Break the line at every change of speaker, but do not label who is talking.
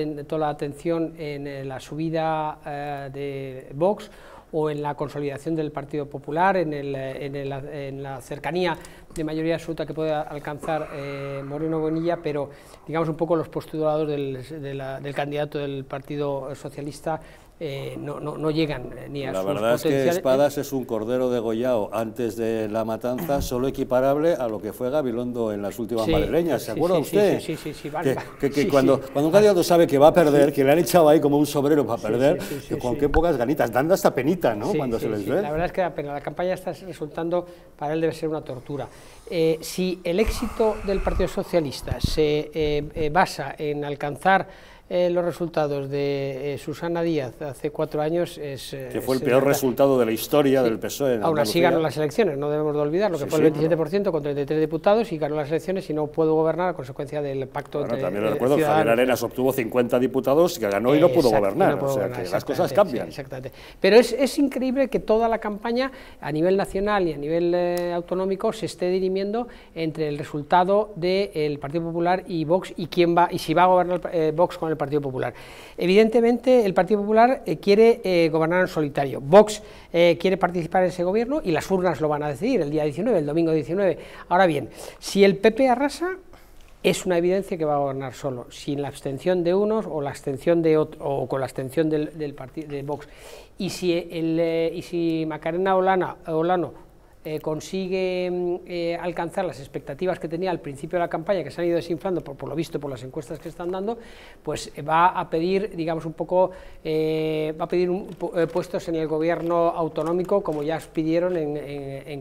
en toda la atención en eh, la subida eh, de Vox o en la consolidación del Partido Popular, en, eh, la cercanía de mayoría absoluta que puede alcanzar Moreno Bonilla, pero digamos un poco los postulados del candidato del Partido Socialista eh, no, no, llegan eh, ni a la La verdad es que Espadas
es un cordero degollado antes de la matanza, solo equiparable a lo que fue Gabilondo en las últimas madrileñas, ¿se acuerda usted? Sí,
sí, sí, vale, Que, cuando,
cuando, un candidato sabe que va a perder, que le han echado ahí como un sobrero para perder, con qué pocas ganitas, dando hasta penita, ¿no? cuando se les ve. La verdad
es que la, pena, la campaña está resultando, para él debe ser una tortura. Eh, si el éxito del Partido Socialista se basa en alcanzar eh, los resultados de eh, Susana Díaz hace cuatro años es... Eh, que fue el peor
resultado de la historia del PSOE. En Aún así ganó las
elecciones, no debemos de olvidar, lo que fue el 27% con 33 diputados y ganó las elecciones y no pudo gobernar a consecuencia del pacto de También lo recuerdo, Javier
Arenas obtuvo 50 diputados, y ganó y no pudo gobernar, o sea que las cosas cambian.
exactamente. Pero es, es, increíble que toda la campaña a nivel nacional y a nivel autonómico se esté dirimiendo entre el resultado del Partido Popular y Vox y quién va y si va a gobernar Vox con el el Partido Popular. Evidentemente, el Partido Popular eh, quiere eh, gobernar en solitario. Vox eh, quiere participar en ese gobierno y las urnas lo van a decidir el día 19, el domingo 19. Ahora bien, si el PP arrasa, es una evidencia que va a gobernar solo, sin la abstención de unos o la abstención de o con la abstención del, partido de Vox. Y si, el, y si Macarena Olano eh, consigue mm, eh, alcanzar las expectativas que tenía al principio de la campaña, que se han ido desinflando por, lo visto por las encuestas que están dando, pues eh, va a pedir, digamos, un poco, va a pedir un, puestos en el gobierno autonómico, como ya pidieron en, en, en